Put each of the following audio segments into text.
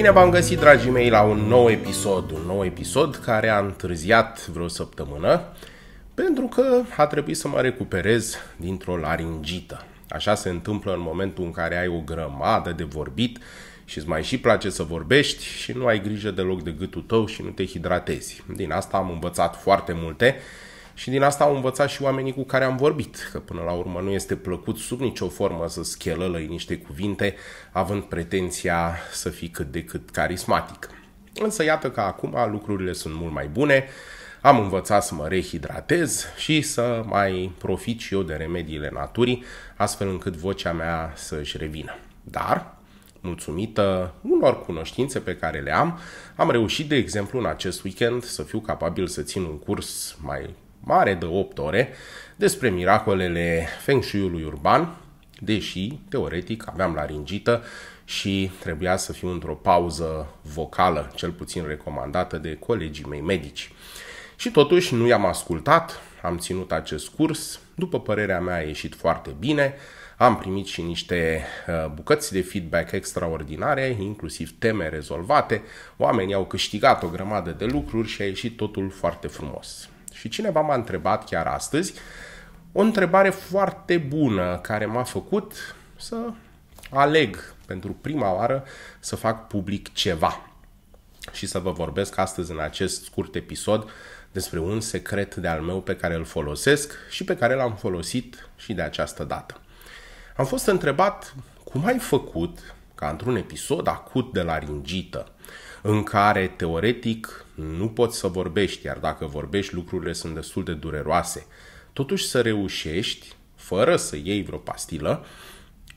Bine v-am găsit, dragii mei, la un nou episod, un nou episod care a întârziat vreo săptămână pentru că a trebuit să mă recuperez dintr-o laringită. Așa se întâmplă în momentul în care ai o grămadă de vorbit și îți mai și place să vorbești și nu ai grijă deloc de gâtul tău și nu te hidratezi. Din asta am învățat foarte multe și din asta au învățat și oamenii cu care am vorbit, că până la urmă nu este plăcut sub nicio formă să schelălăi niște cuvinte, având pretenția să fii cât de cât carismatic. Însă iată că acum lucrurile sunt mult mai bune, am învățat să mă rehidratez și să mai profit și eu de remediile naturii, astfel încât vocea mea să-și revină. Dar, mulțumită unor cunoștințe pe care le am, am reușit, de exemplu, în acest weekend să fiu capabil să țin un curs mai mare de 8 ore despre miracolele Feng Shui-ului urban, deși, teoretic, aveam laringită și trebuia să fiu într-o pauză vocală, cel puțin recomandată de colegii mei medici. Și totuși nu i-am ascultat, am ținut acest curs, după părerea mea a ieșit foarte bine, am primit și niște uh, bucăți de feedback extraordinare, inclusiv teme rezolvate, oamenii au câștigat o grămadă de lucruri și a ieșit totul foarte frumos. Și cineva m-a întrebat chiar astăzi o întrebare foarte bună care m-a făcut să aleg pentru prima oară să fac public ceva. Și să vă vorbesc astăzi în acest scurt episod despre un secret de al meu pe care îl folosesc și pe care l-am folosit și de această dată. Am fost întrebat cum ai făcut ca într-un episod acut de laringită în care teoretic nu poți să vorbești, iar dacă vorbești lucrurile sunt destul de dureroase. Totuși să reușești, fără să iei vreo pastilă,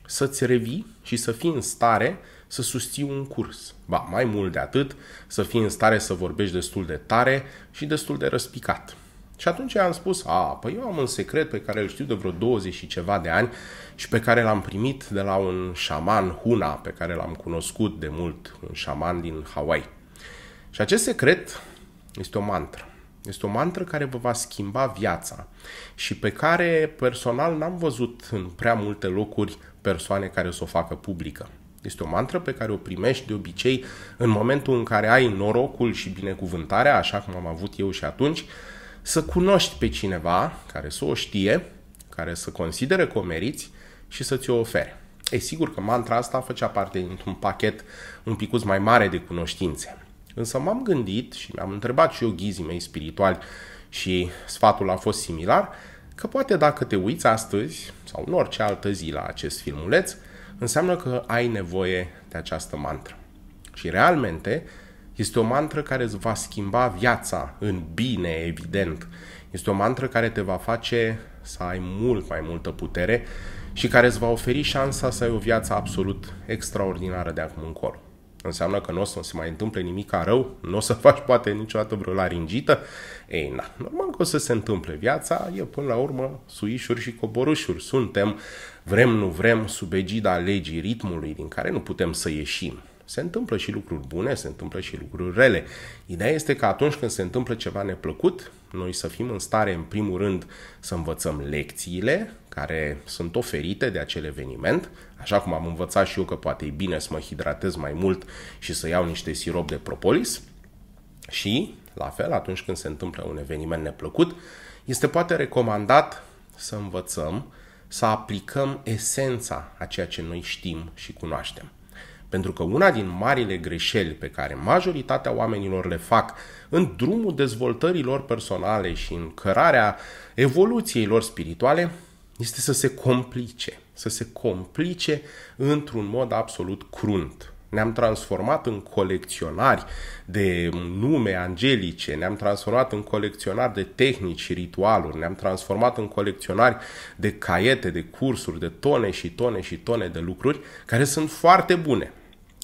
să-ți revii și să fii în stare să susții un curs. Ba, mai mult de atât, să fii în stare să vorbești destul de tare și destul de răspicat. Și atunci am spus, a, păi eu am un secret pe care îl știu de vreo 20 și ceva de ani și pe care l-am primit de la un șaman Huna, pe care l-am cunoscut de mult, un șaman din Hawaii. Și acest secret este o mantră. Este o mantră care vă va schimba viața și pe care personal n-am văzut în prea multe locuri persoane care să o facă publică. Este o mantră pe care o primești de obicei în momentul în care ai norocul și binecuvântarea, așa cum am avut eu și atunci, să cunoști pe cineva care să o știe, care să considere că o meriți și să ți-o ofere. E sigur că mantra asta făcea parte dintr-un pachet un picuț mai mare de cunoștințe. Însă m-am gândit și mi-am întrebat și eu ghizii mei spirituali și sfatul a fost similar, că poate dacă te uiți astăzi sau în orice altă zi la acest filmuleț, înseamnă că ai nevoie de această mantră. Și realmente, este o mantră care îți va schimba viața în bine, evident. Este o mantră care te va face să ai mult mai multă putere și care îți va oferi șansa să ai o viață absolut extraordinară de acum încolo. Înseamnă că nu o să se mai întâmple nimic rău, nu o să faci poate niciodată vreo laringită. Ei, na, normal că o să se întâmple. Viața e până la urmă suișuri și coborușuri. Suntem, vrem, nu vrem, sub egida legii ritmului din care nu putem să ieșim. Se întâmplă și lucruri bune, se întâmplă și lucruri rele. Ideea este că atunci când se întâmplă ceva neplăcut, noi să fim în stare, în primul rând, să învățăm lecțiile care sunt oferite de acel eveniment, așa cum am învățat și eu că poate e bine să mă hidratez mai mult și să iau niște sirop de propolis. Și, la fel, atunci când se întâmplă un eveniment neplăcut, este poate recomandat să învățăm să aplicăm esența a ceea ce noi știm și cunoaștem. Pentru că una din marile greșeli pe care majoritatea oamenilor le fac în drumul dezvoltărilor personale și în cărarea evoluției lor spirituale este să se complice, să se complice într-un mod absolut crunt. Ne-am transformat în colecționari de nume angelice, ne-am transformat în colecționari de tehnici și ritualuri, ne-am transformat în colecționari de caiete, de cursuri, de tone și tone și tone de lucruri care sunt foarte bune,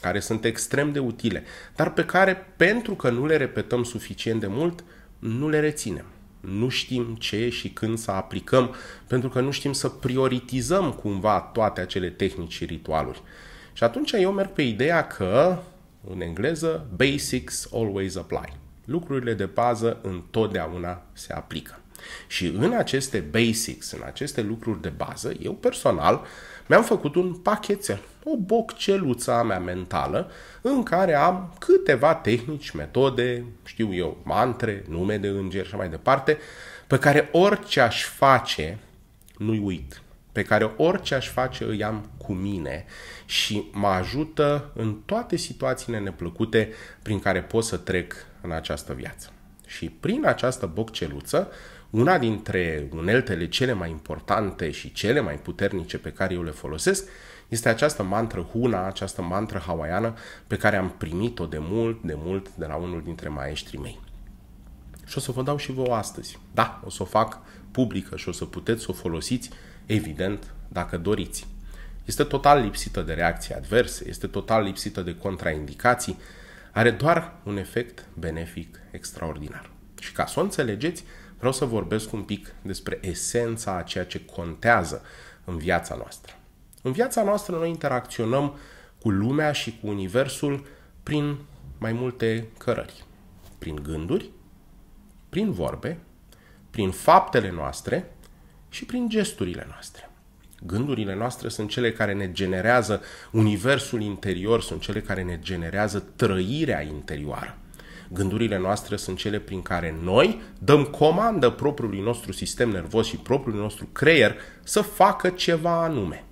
care sunt extrem de utile, dar pe care, pentru că nu le repetăm suficient de mult, nu le reținem. Nu știm ce și când să aplicăm, pentru că nu știm să prioritizăm cumva toate acele tehnici și ritualuri. Și atunci eu merg pe ideea că, în engleză, basics always apply. Lucrurile de bază întotdeauna se aplică. Și în aceste basics, în aceste lucruri de bază, eu personal mi-am făcut un pachetel, o bocceluță a mea mentală, în care am câteva tehnici, metode, știu eu, mantre, nume de îngeri și mai departe, pe care orice aș face, nu-i uit pe care orice aș face îi am cu mine și mă ajută în toate situațiile neplăcute prin care pot să trec în această viață. Și prin această bocceluță una dintre uneltele cele mai importante și cele mai puternice pe care eu le folosesc este această mantră Huna, această mantră hawaiană pe care am primit-o de mult, de mult de la unul dintre maestrii mei. Și o să vă dau și vouă astăzi. Da, o să o fac publică și o să puteți să o folosiți, evident, dacă doriți. Este total lipsită de reacții adverse, este total lipsită de contraindicații, are doar un efect benefic extraordinar. Și ca să o înțelegeți, Vreau să vorbesc un pic despre esența a ceea ce contează în viața noastră. În viața noastră noi interacționăm cu lumea și cu universul prin mai multe cărări. Prin gânduri, prin vorbe, prin faptele noastre și prin gesturile noastre. Gândurile noastre sunt cele care ne generează universul interior, sunt cele care ne generează trăirea interioară. Gândurile noastre sunt cele prin care noi dăm comandă propriului nostru sistem nervos și propriului nostru creier să facă ceva anume.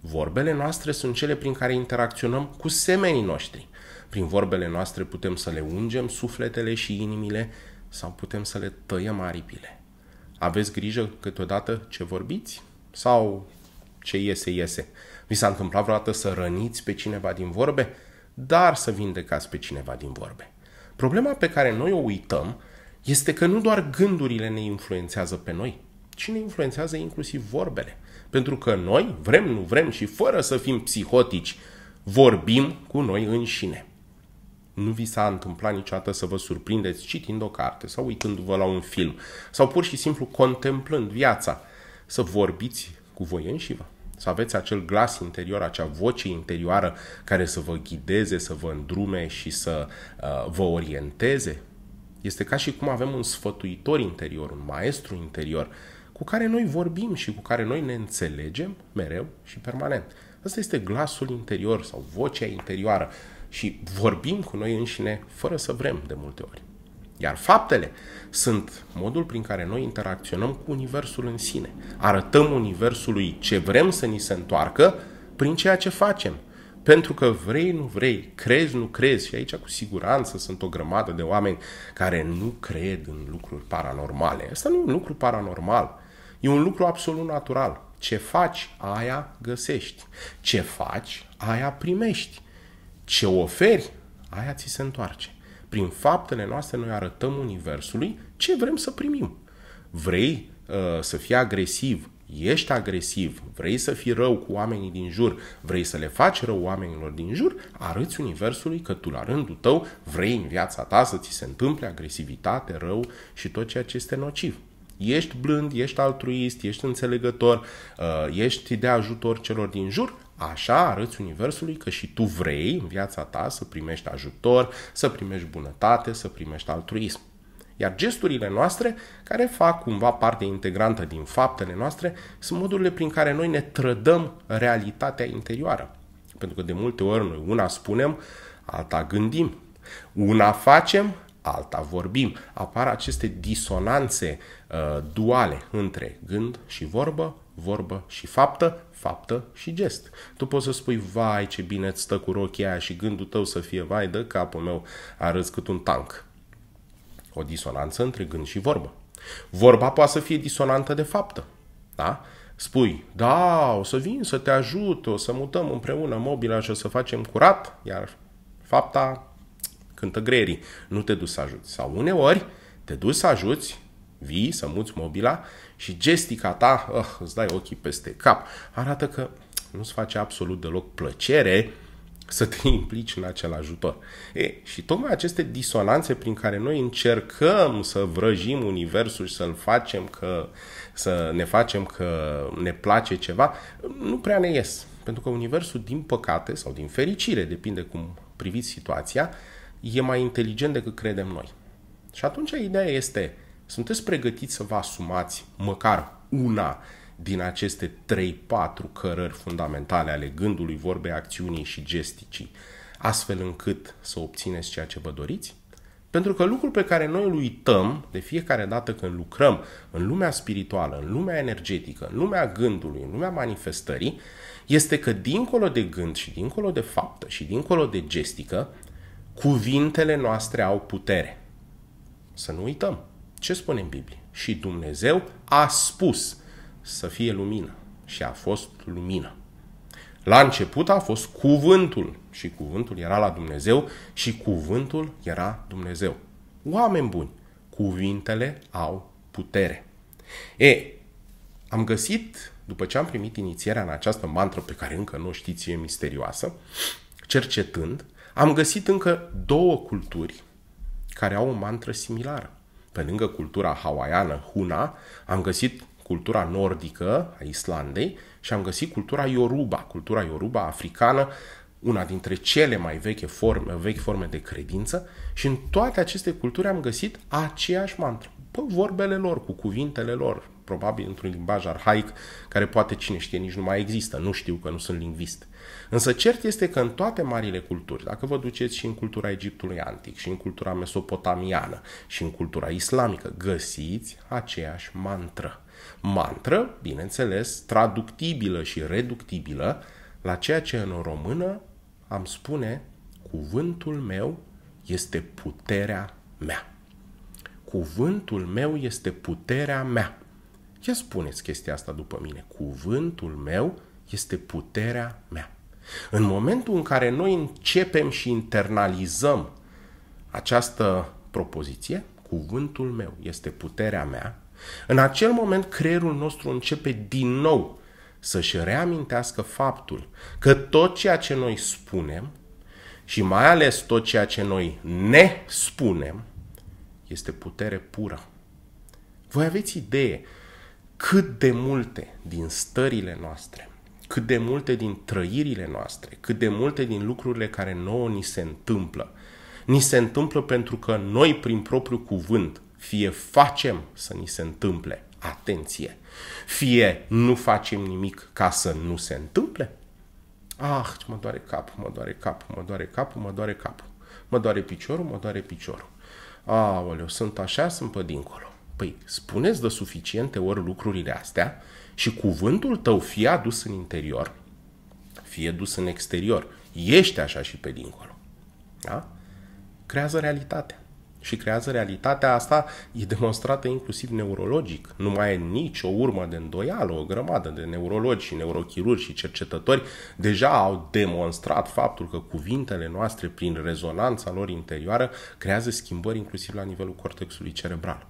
Vorbele noastre sunt cele prin care interacționăm cu semenii noștri. Prin vorbele noastre putem să le ungem sufletele și inimile sau putem să le tăiem aripile. Aveți grijă câteodată ce vorbiți sau ce iese, iese. Vi s-a întâmplat vreodată să răniți pe cineva din vorbe, dar să vindecați pe cineva din vorbe. Problema pe care noi o uităm este că nu doar gândurile ne influențează pe noi, ci ne influențează inclusiv vorbele. Pentru că noi, vrem, nu vrem și fără să fim psihotici, vorbim cu noi înșine. Nu vi s-a întâmplat niciodată să vă surprindeți citind o carte sau uitându-vă la un film sau pur și simplu contemplând viața, să vorbiți cu voi înși vă. Să aveți acel glas interior, acea voce interioară care să vă ghideze, să vă îndrume și să uh, vă orienteze. Este ca și cum avem un sfătuitor interior, un maestru interior, cu care noi vorbim și cu care noi ne înțelegem mereu și permanent. Asta este glasul interior sau vocea interioară și vorbim cu noi înșine fără să vrem de multe ori. Iar faptele sunt modul prin care noi interacționăm cu Universul în sine. Arătăm Universului ce vrem să ni se întoarcă prin ceea ce facem. Pentru că vrei, nu vrei, crezi, nu crezi. Și aici cu siguranță sunt o grămadă de oameni care nu cred în lucruri paranormale. Asta nu e un lucru paranormal. E un lucru absolut natural. Ce faci, aia găsești. Ce faci, aia primești. Ce oferi, aia ți se întoarce. Prin faptele noastre noi arătăm Universului ce vrem să primim. Vrei uh, să fii agresiv, ești agresiv, vrei să fii rău cu oamenii din jur, vrei să le faci rău oamenilor din jur, arăți Universului că tu la rândul tău vrei în viața ta să ți se întâmple agresivitate, rău și tot ceea ce este nociv. Ești blând, ești altruist, ești înțelegător, uh, ești de ajutor celor din jur, Așa arăți Universului că și tu vrei în viața ta să primești ajutor, să primești bunătate, să primești altruism. Iar gesturile noastre, care fac cumva parte integrantă din faptele noastre, sunt modurile prin care noi ne trădăm realitatea interioară. Pentru că de multe ori noi una spunem, alta gândim. Una facem, alta vorbim. Apar aceste disonanțe uh, duale între gând și vorbă, vorbă și faptă, faptă și gest. Tu poți să spui, vai ce bine îți stă cu rochia aia și gândul tău să fie, vai de capul meu, arăți cât un tank. O disonanță între gând și vorbă. Vorba poate să fie disonantă de faptă. Da? Spui, da, o să vin să te ajut, o să mutăm împreună mobila și o să facem curat, iar fapta cântă greierii. Nu te duci să ajuți. Sau uneori te duci să ajuți, vii, să muți mobila și gestica ta, uh, îți dai ochii peste cap, arată că nu-ți face absolut deloc plăcere să te implici în acel ajutor. E, și tocmai aceste disonanțe prin care noi încercăm să vrăjim universul și să-l facem că, să ne facem că ne place ceva, nu prea ne ies. Pentru că universul, din păcate sau din fericire, depinde cum priviți situația, e mai inteligent decât credem noi. Și atunci ideea este, sunteți pregătiți să vă asumați măcar una din aceste 3-4 cărări fundamentale ale gândului, vorbei, acțiunii și gesticii, astfel încât să obțineți ceea ce vă doriți? Pentru că lucrul pe care noi îl uităm de fiecare dată când lucrăm în lumea spirituală, în lumea energetică, în lumea gândului, în lumea manifestării, este că dincolo de gând și dincolo de faptă și dincolo de gestică, cuvintele noastre au putere. Să nu uităm. Ce spune în Biblie? Și Dumnezeu a spus să fie lumină și a fost lumină. La început a fost cuvântul și cuvântul era la Dumnezeu și cuvântul era Dumnezeu. Oameni buni, cuvintele au putere. E, am găsit, după ce am primit inițierea în această mantră pe care încă nu știți, e misterioasă, cercetând, am găsit încă două culturi care au o mantră similară pe lângă cultura hawaiană, Huna, am găsit cultura nordică a Islandei și am găsit cultura Yoruba, cultura Yoruba africană, una dintre cele mai veche forme, vechi forme de credință și în toate aceste culturi am găsit aceeași mantră. Pe păi vorbele lor, cu cuvintele lor, probabil într-un limbaj arhaic care poate cine știe nici nu mai există. Nu știu că nu sunt lingvist. Însă cert este că în toate marile culturi, dacă vă duceți și în cultura Egiptului antic, și în cultura mesopotamiană, și în cultura islamică, găsiți aceeași mantră. Mantră, bineînțeles, traductibilă și reductibilă la ceea ce în română am spune cuvântul meu este puterea mea. Cuvântul meu este puterea mea. Ia spuneți chestia asta după mine. Cuvântul meu este puterea mea. În momentul în care noi începem și internalizăm această propoziție, cuvântul meu este puterea mea, în acel moment creierul nostru începe din nou să-și reamintească faptul că tot ceea ce noi spunem și mai ales tot ceea ce noi ne spunem este putere pură. Voi aveți idee cât de multe din stările noastre, cât de multe din trăirile noastre, cât de multe din lucrurile care nouă ni se întâmplă, ni se întâmplă pentru că noi, prin propriu cuvânt, fie facem să ni se întâmple, atenție, fie nu facem nimic ca să nu se întâmple. Ah, mă doare cap, mă doare cap, mă doare cap, mă doare cap, Mă doare piciorul, mă doare piciorul. Aoleu, sunt așa, sunt pe dincolo. Păi spuneți de suficiente ori lucrurile astea și cuvântul tău fie adus în interior, fie dus în exterior. Ești așa și pe dincolo. Da? Creează realitatea. Și creează realitatea asta, e demonstrată inclusiv neurologic. Nu mai e nicio urmă de îndoială, o grămadă de neurologi și neurochirurgi și cercetători deja au demonstrat faptul că cuvintele noastre, prin rezonanța lor interioară, creează schimbări inclusiv la nivelul cortexului cerebral.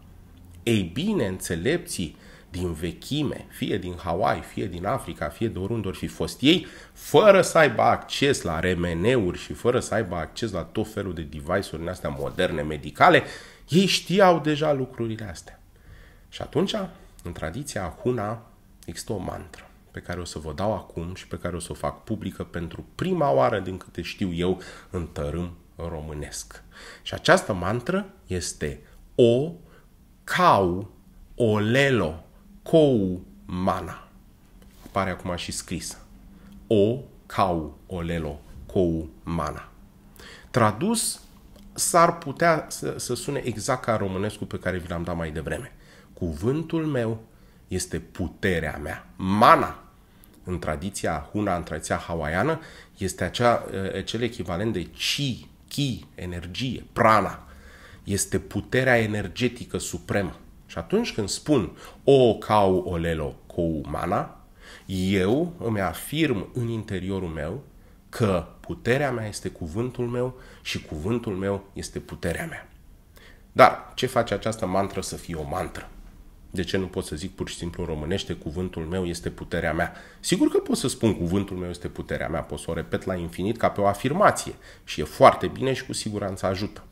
Ei bine, înțelepții din vechime, fie din Hawaii, fie din Africa, fie de oriunde ori fi fost ei, fără să aibă acces la remeneuri și fără să aibă acces la tot felul de device-uri astea moderne, medicale, ei știau deja lucrurile astea. Și atunci, în tradiția Huna, există o mantră pe care o să vă dau acum și pe care o să o fac publică pentru prima oară din câte știu eu în tărâm românesc. Și această mantră este O cau olelo cou mana. Apare acum și scris. O cau olelo cou mana. Tradus, s-ar putea să, să sune exact ca românescul pe care vi l-am dat mai devreme. Cuvântul meu este puterea mea. Mana, în tradiția Huna, în tradiția hawaiană, este acea, acel echivalent de chi, chi, energie, prana, este puterea energetică supremă. Și atunci când spun o cau olelo cu mana, eu îmi afirm în interiorul meu că puterea mea este cuvântul meu și cuvântul meu este puterea mea. Dar ce face această mantră să fie o mantră? De ce nu pot să zic pur și simplu în românește cuvântul meu este puterea mea? Sigur că pot să spun cuvântul meu este puterea mea, pot să o repet la infinit ca pe o afirmație și e foarte bine și cu siguranță ajută.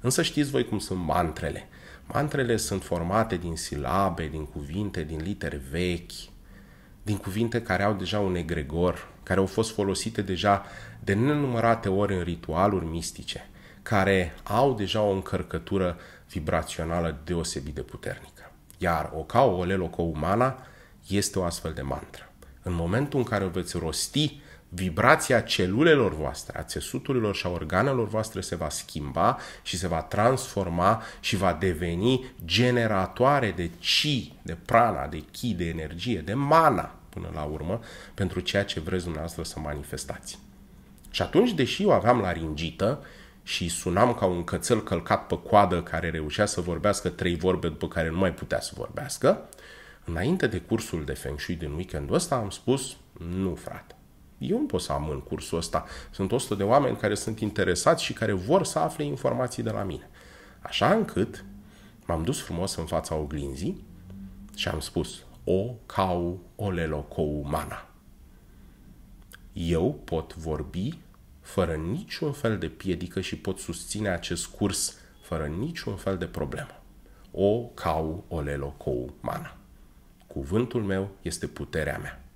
Însă știți voi cum sunt mantrele. Mantrele sunt formate din silabe, din cuvinte, din litere vechi, din cuvinte care au deja un egregor, care au fost folosite deja de nenumărate ori în ritualuri mistice, care au deja o încărcătură vibrațională deosebit de puternică. Iar o ca o lelo umana este o astfel de mantră. În momentul în care o veți rosti, vibrația celulelor voastre, a țesuturilor și a organelor voastre se va schimba și se va transforma și va deveni generatoare de chi, de prana, de chi, de energie, de mana până la urmă, pentru ceea ce vreți dumneavoastră să manifestați. Și atunci, deși eu aveam laringită și sunam ca un cățel călcat pe coadă care reușea să vorbească trei vorbe după care nu mai putea să vorbească, înainte de cursul de Feng Shui din weekendul ăsta am spus, nu frate, eu nu pot să amân cursul ăsta. Sunt 100 de oameni care sunt interesați și care vor să afle informații de la mine. Așa încât m-am dus frumos în fața oglinzii și am spus O cau olelocou mana. Eu pot vorbi fără niciun fel de piedică și pot susține acest curs fără niciun fel de problemă. O cau olelocou mana. Cuvântul meu este puterea mea.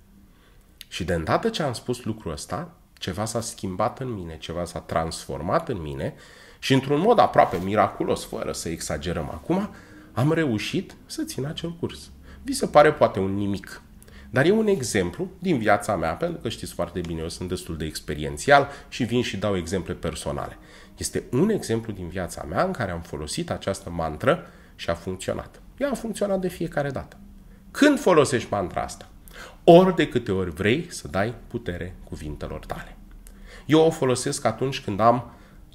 Și de îndată ce am spus lucrul ăsta, ceva s-a schimbat în mine, ceva s-a transformat în mine și într-un mod aproape miraculos, fără să exagerăm acum, am reușit să țin acel curs. Vi se pare poate un nimic, dar e un exemplu din viața mea, pentru că știți foarte bine, eu sunt destul de experiențial și vin și dau exemple personale. Este un exemplu din viața mea în care am folosit această mantră și a funcționat. Ea a funcționat de fiecare dată. Când folosești mantra asta? ori de câte ori vrei să dai putere cuvintelor tale. Eu o folosesc atunci când am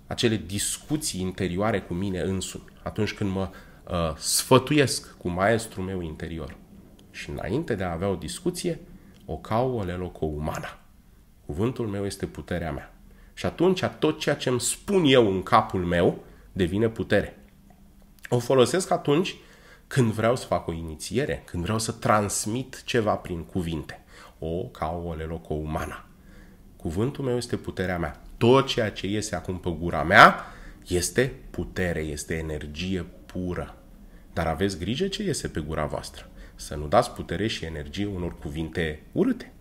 acele discuții interioare cu mine însumi, atunci când mă uh, sfătuiesc cu maestrul meu interior. Și înainte de a avea o discuție, o o leloco umana. Cuvântul meu este puterea mea. Și atunci tot ceea ce îmi spun eu în capul meu devine putere. O folosesc atunci când vreau să fac o inițiere, când vreau să transmit ceva prin cuvinte, o ca o leloco umana. Cuvântul meu este puterea mea. Tot ceea ce iese acum pe gura mea este putere, este energie pură. Dar aveți grijă ce iese pe gura voastră. Să nu dați putere și energie unor cuvinte urâte.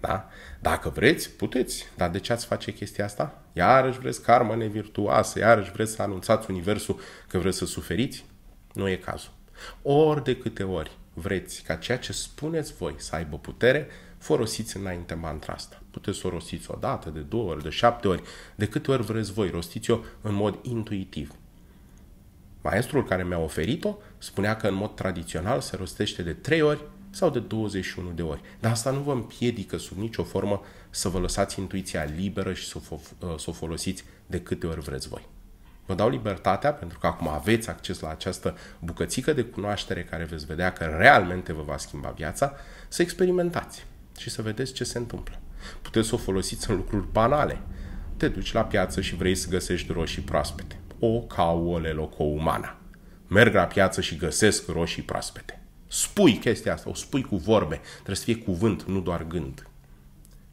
Da? Dacă vreți, puteți. Dar de ce ați face chestia asta? Iarăși vreți karmă nevirtuoasă, iarăși vreți să anunțați universul că vreți să suferiți? Nu e cazul. Ori de câte ori vreți ca ceea ce spuneți voi să aibă putere, folosiți înainte mantra asta. Puteți să o rostiți o dată, de două ori, de șapte ori, de câte ori vreți voi, rostiți-o în mod intuitiv. Maestrul care mi-a oferit-o spunea că în mod tradițional se rostește de 3 ori sau de 21 de ori. Dar asta nu vă împiedică sub nicio formă să vă lăsați intuiția liberă și să o, să o folosiți de câte ori vreți voi. Vă dau libertatea pentru că acum aveți acces la această bucățică de cunoaștere care veți vedea că realmente vă va schimba viața, să experimentați și să vedeți ce se întâmplă. Puteți să o folosiți în lucruri banale. Te duci la piață și vrei să găsești roșii proaspete. O caule loco umana. Merg la piață și găsesc roșii proaspete. Spui chestia asta, o spui cu vorbe. Trebuie să fie cuvânt, nu doar gând.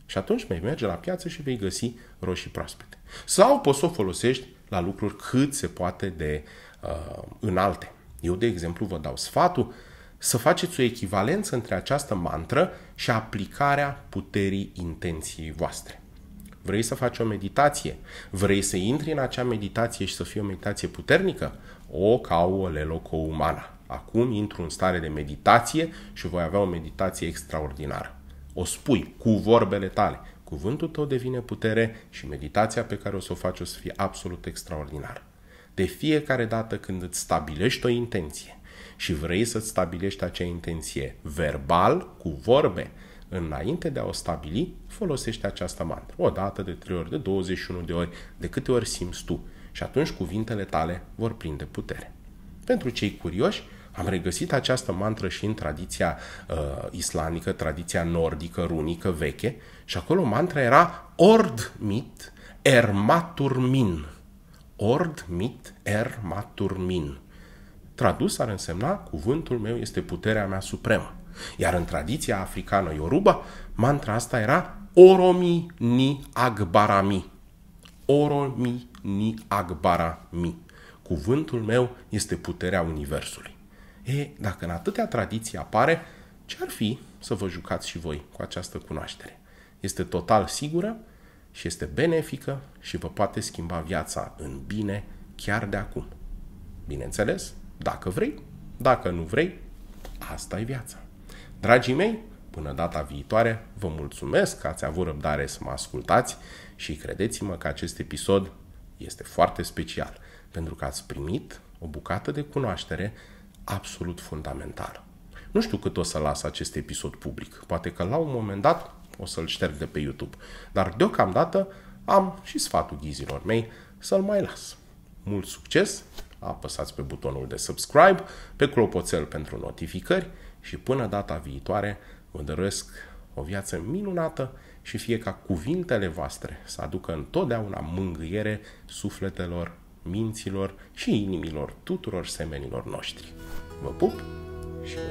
Și atunci vei merge la piață și vei găsi roșii proaspete. Sau poți să o folosești la lucruri cât se poate de uh, înalte. Eu, de exemplu, vă dau sfatul să faceți o echivalență între această mantră și aplicarea puterii intenției voastre. Vrei să faci o meditație? Vrei să intri în acea meditație și să fie o meditație puternică? O cauolelo leloco umana. Acum intru în stare de meditație și voi avea o meditație extraordinară. O spui cu vorbele tale, cuvântul tău devine putere și meditația pe care o să o faci o să fie absolut extraordinar. De fiecare dată când îți stabilești o intenție și vrei să-ți stabilești acea intenție verbal, cu vorbe, înainte de a o stabili, folosește această mantră. O dată, de 3 ori, de 21 de ori, de câte ori simți tu. Și atunci cuvintele tale vor prinde putere. Pentru cei curioși, am regăsit această mantră și în tradiția uh, islamică, tradiția nordică, runică, veche, și acolo mantra era ord mit ermatur min. Ord mit ermatur min. Tradus ar însemna cuvântul meu este puterea mea supremă. Iar în tradiția africană Yoruba, mantra asta era Oromi ni agbarami. Oromi ni agbarami. Cuvântul meu este puterea Universului. E, dacă în atâtea tradiții apare, ce ar fi să vă jucați și voi cu această cunoaștere? Este total sigură și este benefică și vă poate schimba viața în bine chiar de acum. Bineînțeles, dacă vrei, dacă nu vrei, asta e viața. Dragii mei, până data viitoare, vă mulțumesc că ați avut răbdare să mă ascultați și credeți-mă că acest episod este foarte special, pentru că ați primit o bucată de cunoaștere absolut fundamental. Nu știu cât o să las acest episod public. Poate că la un moment dat o să-l șterg de pe YouTube. Dar deocamdată am și sfatul ghizilor mei să-l mai las. Mult succes! Apăsați pe butonul de subscribe, pe clopoțel pentru notificări și până data viitoare vă doresc o viață minunată și fie ca cuvintele voastre să aducă întotdeauna mângâiere sufletelor, minților și inimilor tuturor semenilor noștri. Vă pup și